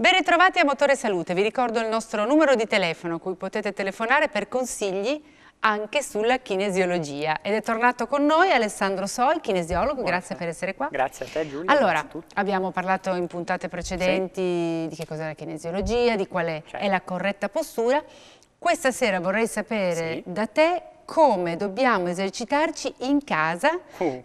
Ben ritrovati a Motore Salute, vi ricordo il nostro numero di telefono cui potete telefonare per consigli anche sulla kinesiologia ed è tornato con noi Alessandro Soi, kinesiologo, Buonasera. grazie per essere qua. Grazie a te Giulia. Allora, abbiamo parlato in puntate precedenti sì. di che cos'è la kinesiologia, di qual è, certo. è la corretta postura. Questa sera vorrei sapere sì. da te come dobbiamo esercitarci in casa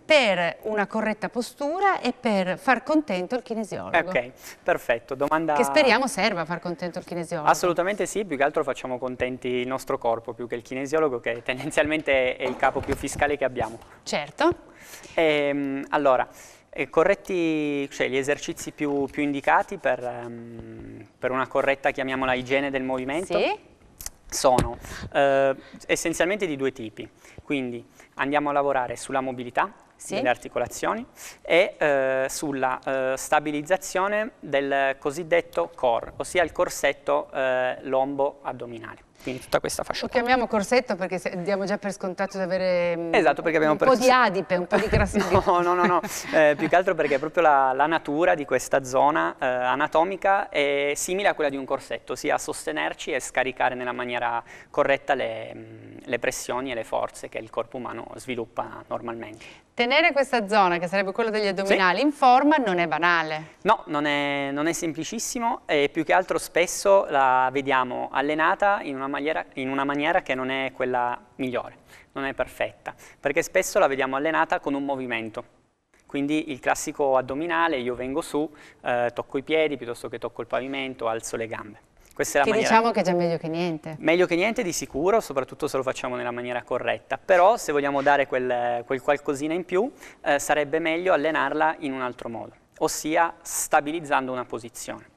per una corretta postura e per far contento il kinesiologo. Ok, perfetto. Domanda... Che speriamo serva a far contento il kinesiologo. Assolutamente sì, più che altro facciamo contenti il nostro corpo più che il kinesiologo che tendenzialmente è il capo più fiscale che abbiamo. Certo. E, ehm, allora, eh, corretti, cioè gli esercizi più, più indicati per, ehm, per, una corretta, chiamiamola, igiene del movimento? Sì sono eh, essenzialmente di due tipi, quindi andiamo a lavorare sulla mobilità sì. delle articolazioni e eh, sulla eh, stabilizzazione del cosiddetto core, ossia il corsetto eh, lombo-addominale quindi tutta questa fascia. Lo chiamiamo corsetto perché diamo già per scontato di avere mm, esatto, perché un per... po' di adipe, un po' di grassetto. no, no, no, no. Eh, più che altro perché proprio la, la natura di questa zona eh, anatomica è simile a quella di un corsetto, sia a sostenerci e scaricare nella maniera corretta le, mm, le pressioni e le forze che il corpo umano sviluppa normalmente. Tenere questa zona, che sarebbe quella degli addominali, sì. in forma non è banale. No, non è, non è semplicissimo e più che altro spesso la vediamo allenata in una maniera, in una maniera che non è quella migliore, non è perfetta, perché spesso la vediamo allenata con un movimento, quindi il classico addominale, io vengo su, eh, tocco i piedi piuttosto che tocco il pavimento, alzo le gambe. Questa è la che maniera... diciamo che è già meglio che niente. Meglio che niente di sicuro, soprattutto se lo facciamo nella maniera corretta, però se vogliamo dare quel, quel qualcosina in più eh, sarebbe meglio allenarla in un altro modo, ossia stabilizzando una posizione.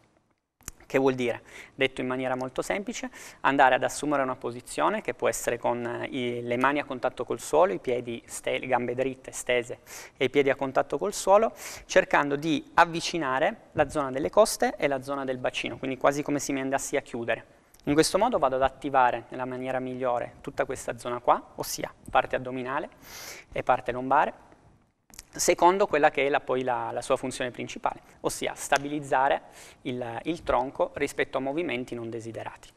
Che vuol dire, detto in maniera molto semplice, andare ad assumere una posizione che può essere con eh, i, le mani a contatto col suolo, i piedi, ste, le gambe dritte, stese e i piedi a contatto col suolo, cercando di avvicinare la zona delle coste e la zona del bacino, quindi quasi come se mi andassi a chiudere. In questo modo vado ad attivare nella maniera migliore tutta questa zona qua, ossia parte addominale e parte lombare, secondo quella che è la, poi la, la, sua funzione principale, ossia stabilizzare il, il tronco rispetto a movimenti non desiderati.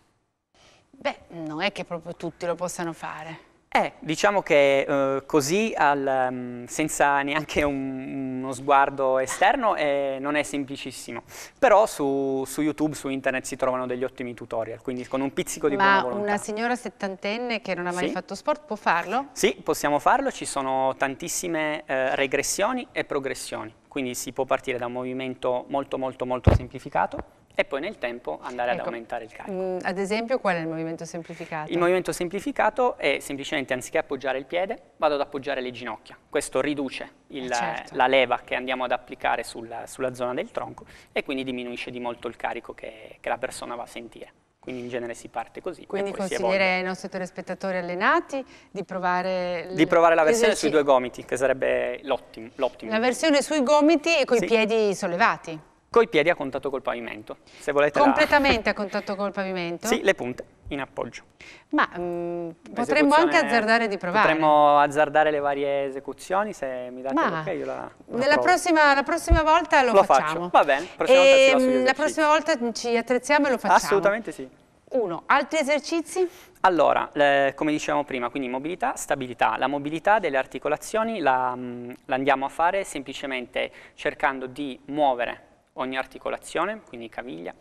Beh, non è che proprio tutti lo possano fare. Eh, diciamo che eh, così, al, um, senza neanche un, uno sguardo esterno, eh, non è semplicissimo. Però su, su, YouTube, su internet si trovano degli ottimi tutorial, quindi con un pizzico di Ma buona volontà. una signora settantenne che non ha mai sì. fatto sport può farlo? Sì, possiamo farlo. Ci sono tantissime eh, regressioni e progressioni. Quindi si può partire da un movimento molto molto molto semplificato, e poi nel tempo andare ecco, ad aumentare il carico. Mh, mm, ad esempio qual è il movimento semplificato? Il movimento semplificato è semplicemente anziché appoggiare il piede vado ad appoggiare le ginocchia, questo riduce il, eh certo. la leva che andiamo ad applicare sulla, sulla, zona del tronco e quindi diminuisce di molto il carico che, che la persona va a sentire quindi in genere si parte così. Quindi consiglierei ai nostri telespettatori allenati di provare... Di provare la versione sui due gomiti, che sarebbe l'ottimo. La versione sui gomiti e coi sì. piedi sollevati coi piedi a contatto col pavimento. Se volete Completamente la... a contatto col pavimento? Sì, le punte in appoggio. Ma mh, mm, potremmo anche azzardare di provare. Potremmo azzardare le varie esecuzioni, se mi date Ma, ok, io la, la, prossima, la prossima, volta lo, lo facciamo. Faccio. Va bene, prossima e, volta ehm, La prossima volta ci attrezziamo e lo facciamo. Assolutamente sì. Uno, altri esercizi? Allora, le, come dicevamo prima, quindi mobilità, stabilità. La mobilità delle articolazioni la, mm, la andiamo a fare semplicemente cercando di muovere ogni articolazione, quindi caviglia,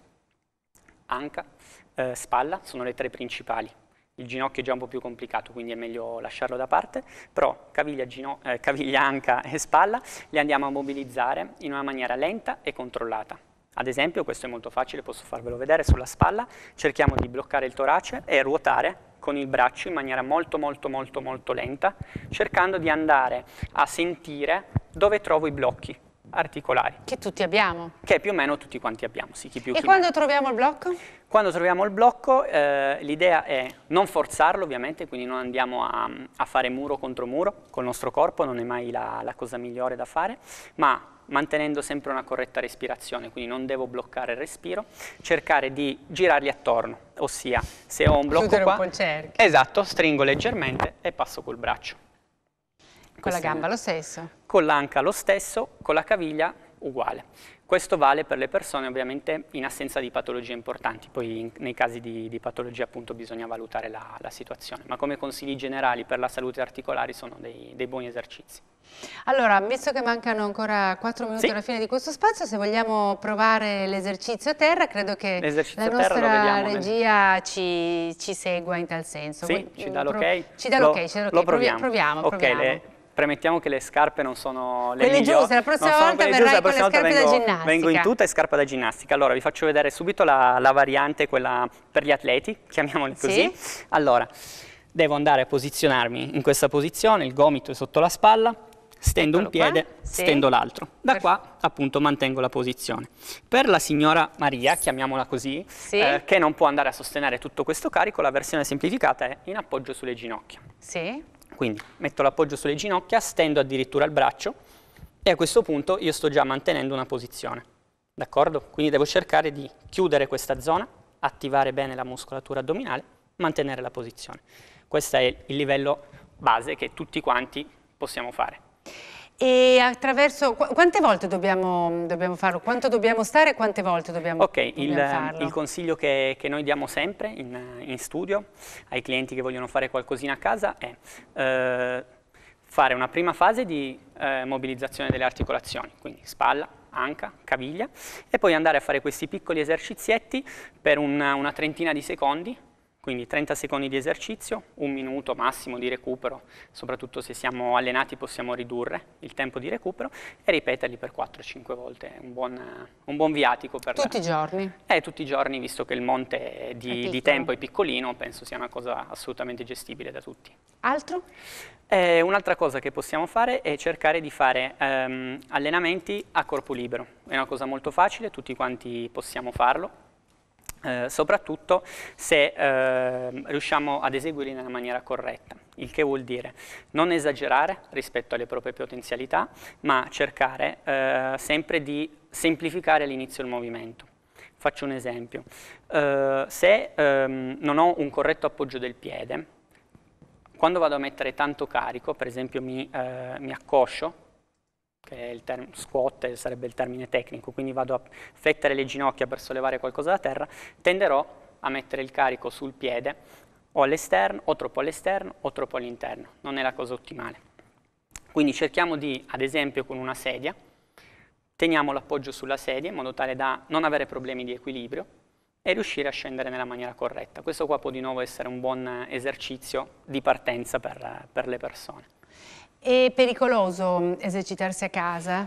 anca, eh, spalla, sono le tre principali. Il ginocchio è già un po' più complicato, quindi è meglio lasciarlo da parte, però caviglia, eh, caviglia anca e spalla le andiamo a mobilizzare in una maniera lenta e controllata. Ad esempio, questo è molto facile, posso farvelo vedere, sulla spalla cerchiamo di bloccare il torace e ruotare con il braccio in maniera molto molto molto molto lenta, cercando di andare a sentire dove trovo i blocchi, articolari. Che tutti abbiamo. Che più o meno tutti quanti abbiamo, sì, chi più E chi quando meno. troviamo il blocco? Quando troviamo il blocco eh, l'idea è non forzarlo ovviamente, quindi non andiamo a, a, fare muro contro muro col nostro corpo, non è mai la, la cosa migliore da fare, ma mantenendo sempre una corretta respirazione, quindi non devo bloccare il respiro, cercare di girarli attorno, ossia se ho un blocco Chiudere qua... un po' il cerchio. Esatto, stringo leggermente e passo col braccio. Con la gamba lo stesso? Con l'anca lo stesso, con la caviglia uguale. Questo vale per le persone ovviamente in assenza di patologie importanti, poi in, nei casi di, di, patologia appunto bisogna valutare la, la, situazione, ma come consigli generali per la salute articolari sono dei, dei buoni esercizi. Allora, visto che mancano ancora 4 minuti sì. alla fine di questo spazio, se vogliamo provare l'esercizio a terra, credo che la nostra regia ci, ci, segua in tal senso. Sì, Vuoi, ci dà l'ok? Ci dà l'ok, lo, okay, lo, proviamo. proviamo, proviamo. Okay, le, premettiamo che le scarpe non sono le quelle migliori. giuste, la prossima volta verrai giuste, la prossima volta vengo, ginnastica. vengo in tuta e scarpa da ginnastica. Allora, vi faccio vedere subito la, la variante, quella per gli atleti, chiamiamoli così. Sì. Allora, devo andare a posizionarmi in questa posizione, il gomito è sotto la spalla, stendo Eccolo un piede, sì. stendo l'altro. Da Perfetto. qua appunto mantengo la posizione. Per la signora Maria, chiamiamola così, sì. eh, che non può andare a sostenere tutto questo carico, la versione semplificata è in appoggio sulle ginocchia. Sì. Quindi metto l'appoggio sulle ginocchia, stendo addirittura il braccio e a questo punto io sto già mantenendo una posizione. D'accordo? Quindi devo cercare di chiudere questa zona, attivare bene la muscolatura addominale, mantenere la posizione. Questo è il livello base che tutti quanti possiamo fare. E attraverso... Quante volte dobbiamo, dobbiamo, farlo? Quanto dobbiamo stare e quante volte dobbiamo, okay, dobbiamo il, farlo? Ok, il consiglio che, che, noi diamo sempre in, in, studio ai clienti che vogliono fare qualcosina a casa è eh, fare una prima fase di eh, mobilizzazione delle articolazioni, quindi spalla, anca, caviglia, e poi andare a fare questi piccoli esercizietti per una, una trentina di secondi quindi 30 secondi di esercizio, un minuto massimo di recupero, soprattutto se siamo allenati possiamo ridurre il tempo di recupero e ripeterli per 4-5 volte, un buon, un buon viatico. Per tutti i giorni? Eh, tutti i giorni, visto che il monte di, di tempo è piccolino, penso sia una cosa assolutamente gestibile da tutti. Altro? Eh, Un'altra cosa che possiamo fare è cercare di fare ehm, allenamenti a corpo libero. È una cosa molto facile, tutti quanti possiamo farlo, eh, soprattutto se eh, riusciamo ad eseguirli nella maniera corretta, il che vuol dire non esagerare rispetto alle proprie potenzialità, ma cercare eh, sempre di semplificare all'inizio il movimento. Faccio un esempio, eh, se ehm, non ho un corretto appoggio del piede, quando vado a mettere tanto carico, per esempio mi, eh, mi accoscio, che è il term- squat sarebbe il termine tecnico, quindi vado a fettere le ginocchia per sollevare qualcosa da terra, tenderò a mettere il carico sul piede o all'esterno, o troppo all'esterno, o troppo all'interno. Non è la cosa ottimale. Quindi cerchiamo di, ad esempio con una sedia, teniamo l'appoggio sulla sedia in modo tale da non avere problemi di equilibrio, e riuscire a scendere nella maniera corretta. Questo qua può di nuovo essere un buon esercizio di partenza per, per le persone. È pericoloso mm, esercitarsi a casa?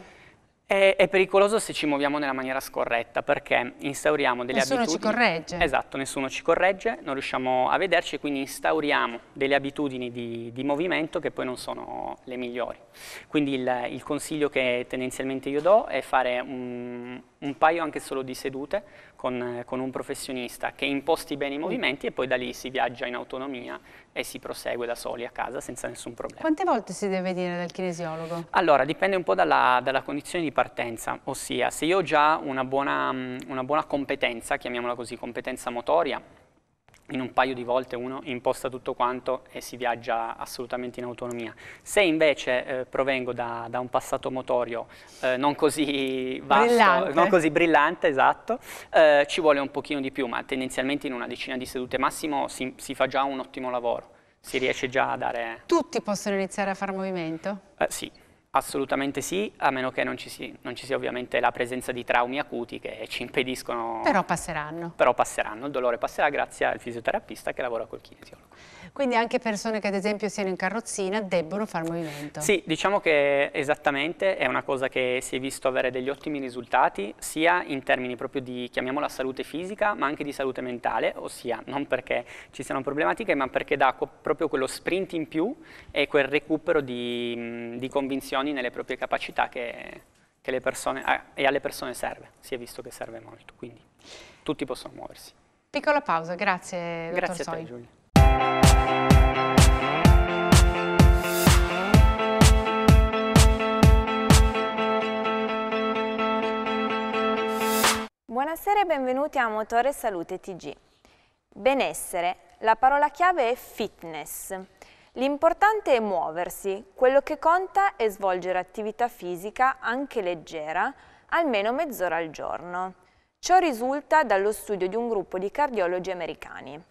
È, è, pericoloso se ci muoviamo nella maniera scorretta perché instauriamo delle nessuno abitudini... Nessuno ci corregge. Esatto, nessuno ci corregge, non riusciamo a vederci, quindi instauriamo delle abitudini di, di movimento che poi non sono le migliori. Quindi il, il consiglio che tendenzialmente io do è fare un, un paio anche solo di sedute con, con, un professionista che imposti bene i mm. movimenti e poi da lì si viaggia in autonomia e si prosegue da soli a casa senza nessun problema. Quante volte si deve dire dal kinesiologo? Allora, dipende un po' dalla, dalla condizione di partenza, ossia se io ho già una buona, una buona competenza, chiamiamola così, competenza motoria, in un paio di volte uno imposta tutto quanto e si viaggia assolutamente in autonomia. Se invece eh, provengo da, da, un passato motorio eh, non così vasto, brillante. non così brillante, esatto, eh, ci vuole un pochino di più, ma tendenzialmente in una decina di sedute massimo si, si fa già un ottimo lavoro, si riesce già a dare... Tutti possono iniziare a fare movimento? Eh, sì. Assolutamente sì, a meno che non ci, sia, non ci, sia ovviamente la presenza di traumi acuti che ci impediscono... Però passeranno. Però passeranno, il dolore passerà grazie al fisioterapista che lavora col kinesiologo quindi anche persone che ad esempio siano in carrozzina debbono fare movimento. Sì, diciamo che esattamente è una cosa che si è visto avere degli ottimi risultati sia in termini proprio di, chiamiamola salute fisica, ma anche di salute mentale, ossia non perché ci siano problematiche, ma perché dà proprio quello sprint in più e quel recupero di, di convinzioni nelle proprie capacità che, che le persone, e alle persone serve, si è visto che serve molto, quindi tutti possono muoversi. Piccola pausa, grazie, grazie a te, Giulia. Buonasera e benvenuti a Motore Salute TG. Benessere, la parola chiave è fitness. L'importante è muoversi, quello che conta è svolgere attività fisica, anche leggera, almeno mezz'ora al giorno. Ciò risulta dallo studio di un gruppo di cardiologi americani.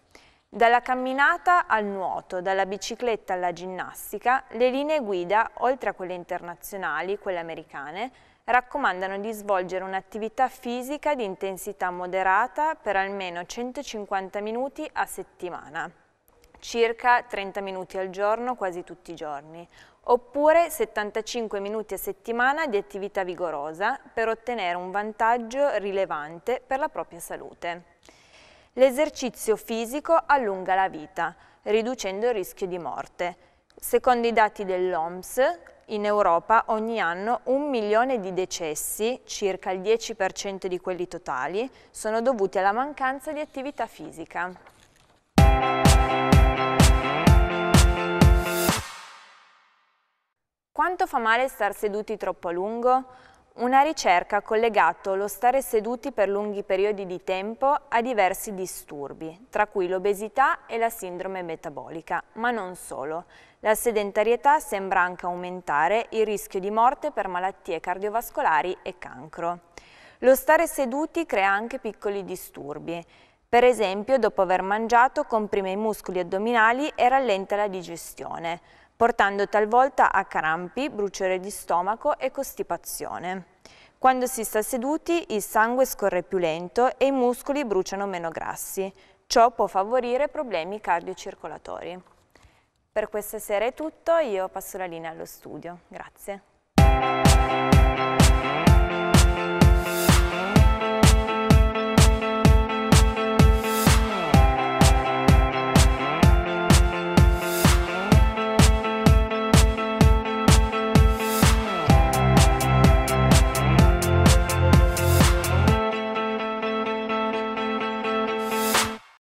Dalla camminata al nuoto, dalla bicicletta alla ginnastica, le linee guida, oltre a quelle internazionali, quelle americane, raccomandano di svolgere un'attività fisica di intensità moderata per almeno 150 minuti a settimana circa 30 minuti al giorno quasi tutti i giorni, oppure 75 minuti a settimana di attività vigorosa per ottenere un vantaggio rilevante per la propria salute. L'esercizio fisico allunga la vita, riducendo il rischio di morte. Secondo i dati dell'OMS, in Europa ogni anno un milione di decessi, circa il 10% di quelli totali, sono dovuti alla mancanza di attività fisica. Quanto fa male star seduti troppo a lungo? Una ricerca ha collegato lo stare seduti per lunghi periodi di tempo a diversi disturbi, tra cui l'obesità e la sindrome metabolica, ma non solo. La sedentarietà sembra anche aumentare il rischio di morte per malattie cardiovascolari e cancro. Lo stare seduti crea anche piccoli disturbi. Per esempio, dopo aver mangiato, comprime i muscoli addominali e rallenta la digestione, portando talvolta a crampi, bruciore di stomaco e costipazione. Quando si sta seduti, il sangue scorre più lento e i muscoli bruciano meno grassi. Ciò può favorire problemi cardiocircolatori. Per questa sera è tutto, io passo la linea allo studio. Grazie.